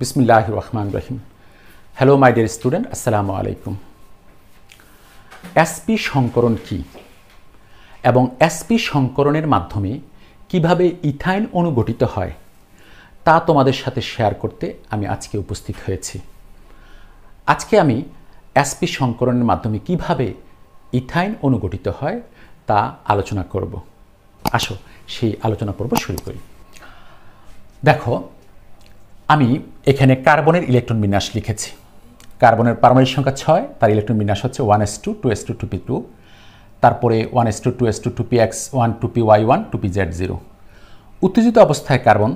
বিসমিল্লাহ রহমান রহিম হ্যালো মাই ডিয়ার স্টুডেন্ট আসসালামু আলাইকুম এসপি সংকরণ কি এবং এসপি সংকরণের মাধ্যমে কিভাবে ইথাইন অনুগঠিত হয় তা তোমাদের সাথে শেয়ার করতে আমি আজকে উপস্থিত হয়েছি আজকে আমি এসপি সংকরণের মাধ্যমে কিভাবে ইথাইন অনুগঠিত হয় তা আলোচনা করব আসো সেই আলোচনা পর্ব শুরু করি দেখো আমি এখানে কার্বনের ইলেকট্রন বিন্যাস লিখেছি কার্বনের পারমাণবিক সংখ্যা ছয় তার ইলেকট্রন বিন্যাস হচ্ছে one s two two s two two p two তারপরে one s two two s two two p x one two p y one two p z zero উত্তেজিত অবস্থায় কার্বন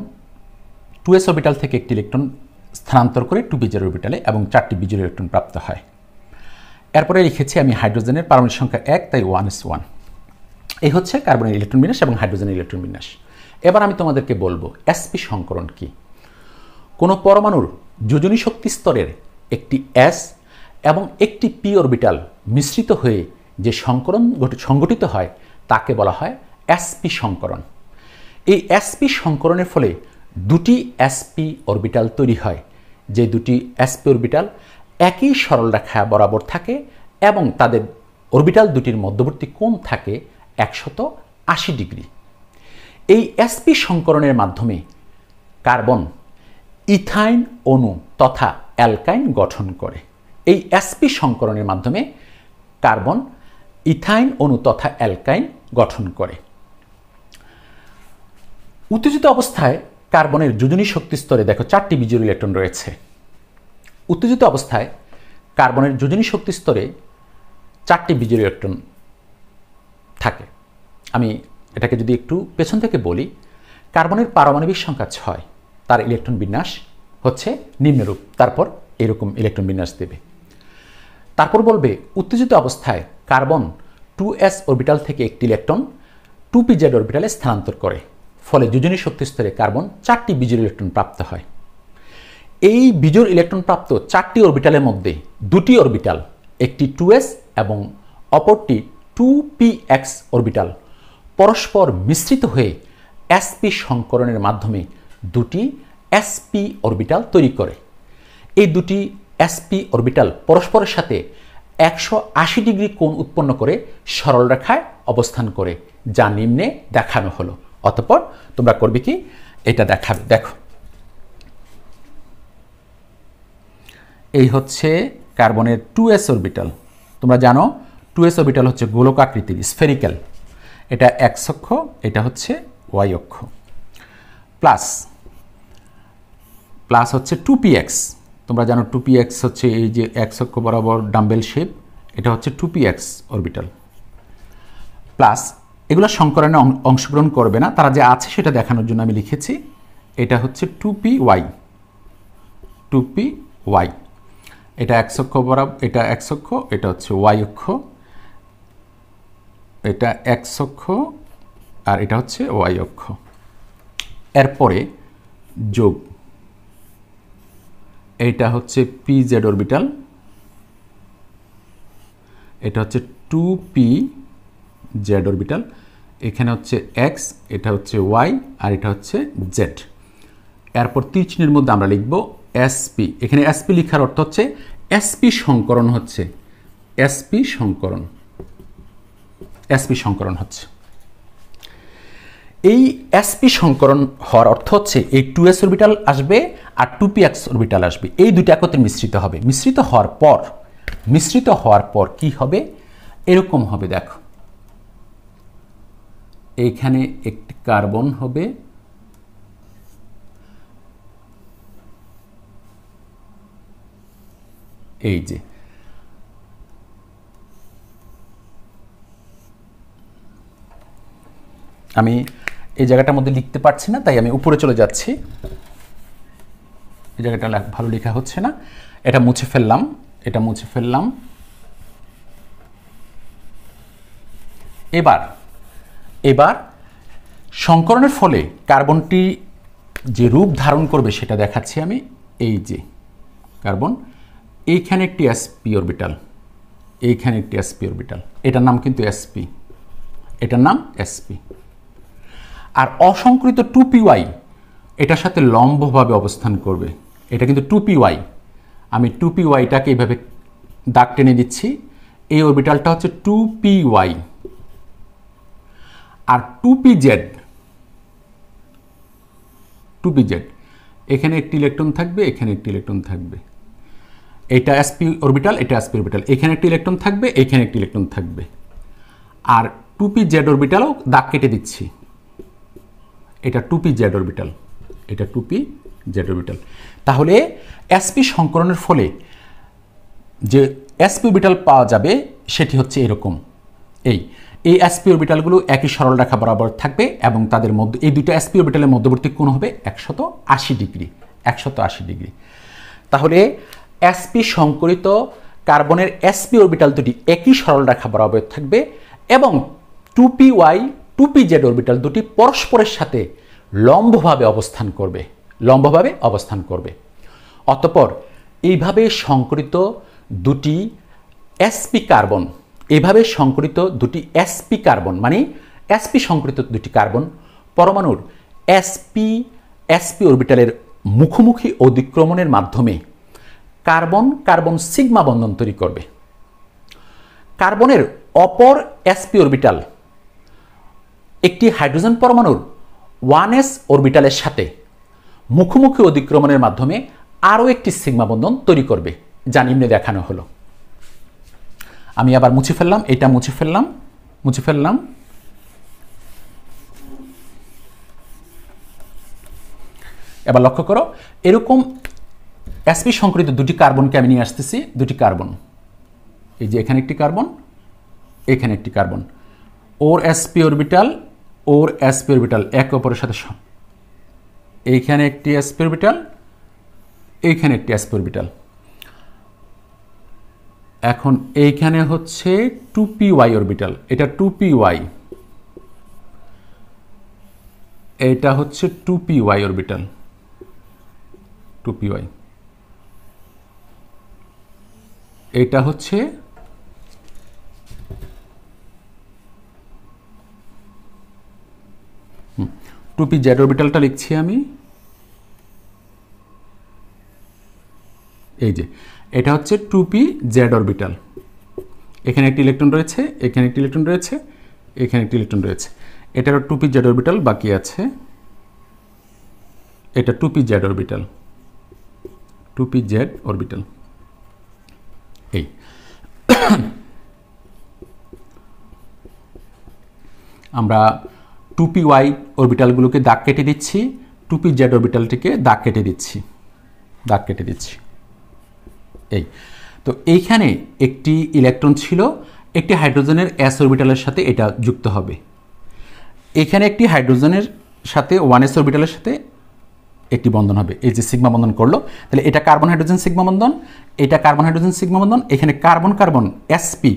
টু এস অরবিটাল থেকে একটি electron স্থানান্তর করে two বিজের অরবিটালে এবং চারটি বিজের electron প্রাপ্ত হয় এরপরে লিখেছি আমি হাইড্রোজেনের পারমাণবিক সংখ্যা এক তাই ওয়ান এস ওয়ান এই হচ্ছে কার্বনের ইলেকট্রন বিন্যাস এবং হাইড্রোজেনের ইলেকট্রন বিন্যাস এবার আমি তোমাদেরকে বলবো এসপি সংকরণ কী কোনো পরমাণুর যোজনী শক্তি স্তরের একটি অ্যাস এবং একটি পি অরবিটাল মিশ্রিত হয়ে যে সংকরণ সংগঠিত হয় তাকে বলা হয় এসপি সংকরণ এই অ্যাসপি সংকরণের ফলে দুটি এসপি অরবিটাল তৈরি হয় যে দুটি এসপি অরবিটাল একই রেখা বরাবর থাকে এবং তাদের অরবিটাল দুটির মধ্যবর্তী কোণ থাকে একশত আশি ডিগ্রি এই এসপি সংকরণের মাধ্যমে কার্বন ইথাইন অণু তথা অ্যালকাইন গঠন করে এই এসপি সংকরণের মাধ্যমে কার্বন ইথাইন অণু তথা অ্যালকাইন গঠন করে উত্তেজিত অবস্থায় কার্বনের যোজনী শক্তি স্তরে দেখো চারটি বিজোড় ইলেকট্রন রয়েছে উত্তেজিত অবস্থায় কার্বনের যোজনী শক্তি স্তরে চারটি বিজোড় ইলেকট্রন থাকে আমি এটাকে যদি একটু পেছন থেকে বলি কার্বনের পারমাণবিক সংখ্যা ছয় তার ইলেকট্রন বিন্যাস হচ্ছে নিম্নরূপ তারপর এরকম ইলেকট্রন বিন্যাস দেবে তারপর বলবে উত্তেজিত অবস্থায় কার্বন টু এস অরবিটাল থেকে একটি ইলেকট্রন টু পিজেড অরবিটালে স্থানান্তর করে ফলে দুজনের শক্তি স্তরে কার্বন চারটি বিজোড় ইলেকট্রন প্রাপ্ত হয় এই বিজোড় ইলেকট্রন প্রাপ্ত চারটি অরবিটালের মধ্যে দুটি অরবিটাল একটি টু এস এবং অপরটি টু পি এক্স অরবিটাল পরস্পর মিশ্রিত হয়ে এসপি সংকরণের মাধ্যমে দুটি এসপি অরবিটাল তৈরি করে এই দুটি এসপি অরবিটাল পরস্পরের সাথে একশো আশি ডিগ্রি কোণ উৎপন্ন করে সরল রেখায় অবস্থান করে যা নিম্নে দেখানো হলো অতপর তোমরা করবে কি এটা দেখাবে দেখো এই হচ্ছে কার্বনের টু এস অরবিটাল তোমরা জানো টু এস অরবিটাল হচ্ছে গোলকাকৃতির স্ফেরিক্যাল এটা এক্স অক্ষ এটা হচ্ছে ওয়াই অক্ষ প্লাস প্লাস হচ্ছে টু পি এক্স তোমরা জানো টু পি এক্স হচ্ছে এই যে এক্স অক্ষ বরাবর ডাম্বেল শেপ এটা হচ্ছে two p x orbital plus এগুলো সংকরণে অংশগ্রহণ করবে না তারা যে আছে সেটা দেখানোর জন্য আমি লিখেছি এটা হচ্ছে two p y two p y এটা এক অক্ষ বরাবর এটা এক অক্ষ এটা হচ্ছে ওয়াই অক্ষ এটা এক অক্ষ আর এটা হচ্ছে ওয়াই অক্ষ এরপরে যোগ এটা হচ্ছে পি জেড অরবিটাল এটা হচ্ছে টু পি জেড অরবিটাল এখানে হচ্ছে এক্স এটা হচ্ছে ওয়াই আর এটা হচ্ছে জেড এরপর তীর্চিনের মধ্যে আমরা লিখব এসপি এখানে এসপি লেখার অর্থ হচ্ছে এসপি সংকরণ হচ্ছে এসপি সংকরণ এসপি সংকরণ হচ্ছে এই এসপি সংকরণ হওয়ার অর্থ হচ্ছে এই টু এস অরবিটাল আসবে আর টু পি এক্স অরবিটাল আসবে এই দুটো একত্রে মিশ্রিত হবে মিশ্রিত হওয়ার পর মিশ্রিত হওয়ার পর কি হবে এরকম হবে দেখো এইখানে একটি কার্বন হবে এই যে আমি এই জায়গাটার মধ্যে লিখতে পারছি না তাই আমি উপরে চলে যাচ্ছি এই জায়গাটা ভালো লেখা হচ্ছে না এটা মুছে ফেললাম এটা মুছে ফেললাম এবার এবার সংকরণের ফলে কার্বনটি যে রূপ ধারণ করবে সেটা দেখাচ্ছি আমি এই যে কার্বন এইখানে একটি এসপি অরবিটাল এইখানে একটি এসপি অরবিটাল এটার নাম কিন্তু এসপি এটার নাম এসপি আর অসংকৃত টু পি ওয়াই এটার সাথে লম্বভাবে অবস্থান করবে এটা কিন্তু টু পি ওয়াই আমি টু পি ওয়াইটাকে এইভাবে দাগ টেনে দিচ্ছি এই অরবিটালটা হচ্ছে টু পি ওয়াই আর two p z two p z এখানে একটি ইলেকট্রন থাকবে এখানে একটি ইলেকট্রন থাকবে এটা এসপি অরবিটাল এটা এসপি অরবিটাল এখানে একটি ইলেকট্রন থাকবে এখানে একটি ইলেকট্রন থাকবে আর টু পি জেড অরবিটালও দাগ কেটে দিচ্ছি এটা টুপি জেড অরবিটাল এটা টুপি জেড অরবিটাল তাহলে এসপি সংকরণের ফলে যে এসপি অরবিটাল পাওয়া যাবে সেটি হচ্ছে এরকম এই এই এসপি অরবিটালগুলো একই সরল রেখা বরাবর থাকবে এবং তাদের মধ্যে এই দুইটা এসপি অরবিটালের মধ্যবর্তী কোণ হবে একশত আশি ডিগ্রি একশত আশি ডিগ্রি তাহলে এসপি সংকরিত কার্বনের এসপি অরবিটাল দুটি একই সরল রেখা বরাবর থাকবে এবং two p y two p z orbital দুটি পরস্পরের সাথে লম্বভাবে অবস্থান করবে লম্বভাবে অবস্থান করবে অতপর এইভাবে সংকরিত দুটি এসপি কার্বন এইভাবে সংকরিত দুটি এসপি কার্বন মানে এসপি সংকৃত দুটি কার্বন পরমাণুর এসপি এসপি অরবিটালের মুখোমুখি অধিক্রমণের মাধ্যমে কার্বন কার্বন সিগমা বন্ধন তৈরি করবে কার্বনের অপর এসপি অরবিটাল একটি হাইড্রোজেন পরমাণুর ওয়ান এস অরবিটালের সাথে মুখোমুখি অধিক্রমণের মাধ্যমে আরও একটি সিগমা বন্ধন তৈরি করবে যা নিম্নে দেখানো হলো আমি আবার মুছে ফেললাম এটা মুছে ফেললাম মুছে ফেললাম এবার লক্ষ্য করো এরকম এসপি সংকৃত দুটি কার্বনকে আমি নিয়ে আসতেছি দুটি কার্বন এই যে এখানে একটি কার্বন এখানে একটি কার্বন ওর এসপি অরবিটাল ওর অ্যাসপিরবিটাল একে অপরের সাথে এইখানে একটি অ্যাসপিরবিটাল এইখানে একটি অ্যাসপিরবিটাল এখন এইখানে হচ্ছে টু পি ওয়াই অরবিটাল এটা টু পি ওয়াই এটা হচ্ছে two p y orbital two p y এটা হচ্ছে টুপি পি জ্যাড অরবিটালটা লিখছি আমি এই যে এটা হচ্ছে টুপি পি জ্যাড অরবিটাল এখানে একটি ইলেকট্রন রয়েছে এখানে একটি ইলেকট্রন রয়েছে এখানে একটি ইলেকট্রন রয়েছে এটারও টুপি পি অরবিটাল বাকি আছে এটা two p p z orbital two p p z orbital এই আমরা টুপি ওয়াই অরবিটালগুলোকে দাগ কেটে দিচ্ছি টুপি জেড অরবিটালটিকে দাগ কেটে দিচ্ছি দাগ কেটে দিচ্ছি এই তো এইখানে একটি ইলেকট্রন ছিল একটি হাইড্রোজেনের অ্যাস অরবিটালের সাথে এটা যুক্ত হবে এখানে একটি হাইড্রোজেনের সাথে ওয়ান এস অরবিটালের সাথে একটি বন্ধন হবে এই যে সিগমা বন্ধন করলো তাহলে এটা কার্বন হাইড্রোজেন সিগমা বন্ধন এটা কার্বন হাইড্রোজেন সিগমা বন্ধন এখানে কার্বন কার্বন এসপি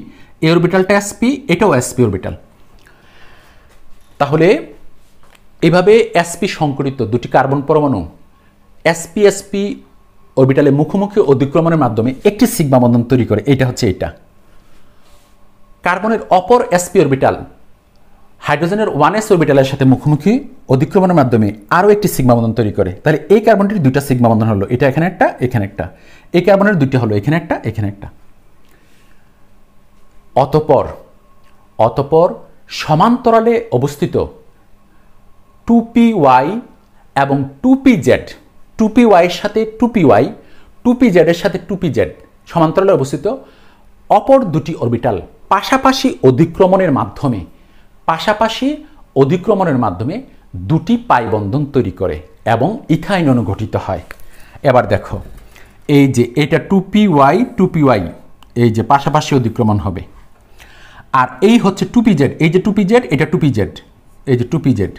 এ অরবিটালটা এসপি এটাও এসপি অরবিটাল তাহলে এভাবে এসপি সংকরিত দুটি কার্বন পরমাণু এসপি এসপি অরবিটালে মুখোমুখি অধিক্রমণের মাধ্যমে একটি সিগমা বন্ধন তৈরি করে এটা হচ্ছে এটা কার্বনের অপর এসপি অরবিটাল হাইড্রোজেনের ওয়ান এস অরবিটালের সাথে মুখোমুখি অধিক্রমণের মাধ্যমে আরও একটি সিগমা বন্ধন তৈরি করে তাহলে এই কার্বনটির দুইটা সিগমা বন্ধন হলো এটা এখানে একটা এখানে একটা এই কার্বনের দুইটা হলো এখানে একটা এখানে একটা অতপর অতপর সমান্তরালে অবস্থিত টু পি ওয়াই এবং two p z two p ওয়াইয়ের সাথে two p y two p জেডের সাথে টু পি জেড সমান্তরালে অবস্থিত অপর দুটি অরবিটাল পাশাপাশি অধিক্রমণের মাধ্যমে পাশাপাশি অধিক্রমণের মাধ্যমে দুটি পাই বন্ধন তৈরি করে এবং ইথাইন অনুঘটিত হয় এবার দেখো এই যে এটা two p y two p y এই যে পাশাপাশি অধিক্রমণ হবে আর এই হচ্ছে টুপি জেড এই যে টুপি জেড এটা টুপি জেড এই যে টুপি জেড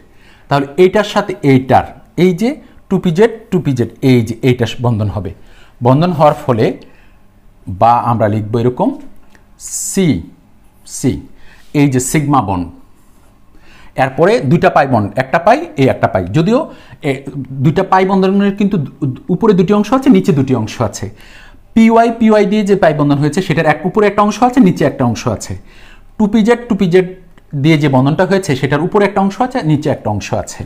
তাহলে এইটার সাথে এইটার এই যে টুপি জেড টুপি জেড এই যে এইটা বন্ধন হবে বন্ধন হওয়ার ফলে বা আমরা লিখব এরকম সি সি এই যে সিগমা বন এরপরে দুইটা পাই বন্ড একটা পাই এই একটা পাই যদিও দুইটা পাই বন্ধনের মানে কিন্তু উপরে দুটি অংশ আছে নিচে দুটি অংশ আছে পিওয়াই পিওয়াই দিয়ে যে পাই বন্ধন হয়েছে সেটার এক উপরে একটা অংশ আছে নিচে একটা অংশ আছে টু পিজেড দিয়ে যে বন্ধনটা হয়েছে সেটার উপরে একটা অংশ আছে নিচে একটা অংশ আছে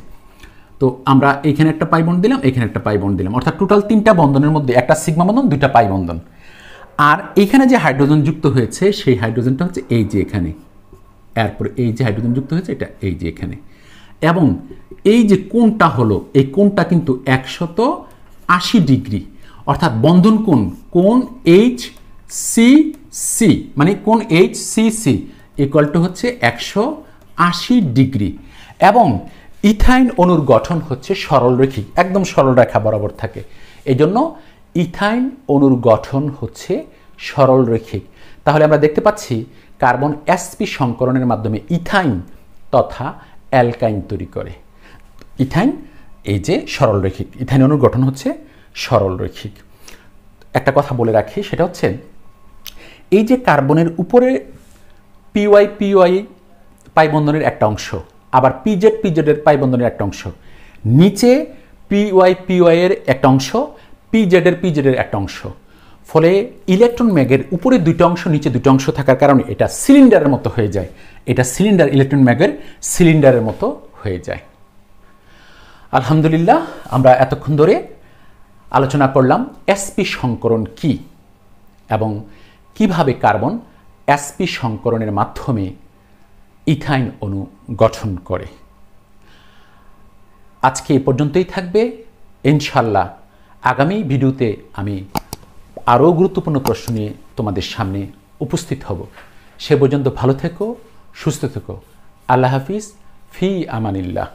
তো আমরা এখানে একটা পাই বন্ধ দিলাম এখানে একটা পাই বন্ধ দিলাম অর্থাৎ টোটাল তিনটা বন্ধনের মধ্যে একটা সিগমা বন্ধন দুইটা পাই বন্ধন আর এখানে যে হাইড্রোজেন যুক্ত হয়েছে সেই হাইড্রোজেনটা হচ্ছে এই যে এখানে এরপরে এই যে হাইড্রোজেন যুক্ত হয়েছে এটা এই যে এখানে এবং এই যে কোনটা হলো এই কোনটা কিন্তু একশত আশি ডিগ্রি অর্থাৎ বন্ধন কোন কোন এইচ সি সি মানে কোন H C C equal to হচ্ছে একশো আশি ডিগ্রি এবং ইথাইন অণুর গঠন হচ্ছে সরলরেখী একদম সরলরেখা বরাবর থাকে এজন্য ইথাইন অনুর গঠন হচ্ছে সরলরেখী তাহলে আমরা দেখতে পাচ্ছি কার্বন এসপি সংকরণের মাধ্যমে ইথাইন তথা অ্যালকাইন তৈরি করে ইথাইন এই যে সরলরেখিক ইথাইন অণুর গঠন হচ্ছে সরলরেখিক একটা কথা বলে রাখি সেটা হচ্ছে এই যে কার্বনের উপরে পিওয়াই পিওয়াই পাইবন্ধনের একটা অংশ আবার পিজেড পিজেডের পাইবন্ধনের একটা অংশ নিচে পিওয়াই এর একটা অংশ পিজেডের পিজেডের একটা অংশ ফলে ইলেকট্রন ম্যাগের উপরে দুটো অংশ নিচে দুটো অংশ থাকার কারণে এটা সিলিন্ডারের মতো হয়ে যায় এটা সিলিন্ডার ইলেকট্রন ম্যাগের সিলিন্ডারের মতো হয়ে যায় আলহামদুলিল্লাহ আমরা এতক্ষণ ধরে আলোচনা করলাম এসপি সংকরণ কি এবং কিভাবে কার্বন এসপি সংকরণের মাধ্যমে ইথাইন অনু গঠন করে আজকে এ পর্যন্তই থাকবে ইনশাল্লাহ আগামী ভিডিওতে আমি আরও গুরুত্বপূর্ণ প্রশ্ন নিয়ে তোমাদের সামনে উপস্থিত হব সে পর্যন্ত ভালো থেকো সুস্থ থেকো আল্লাহ হাফিজ ফি আমানিল্লাহ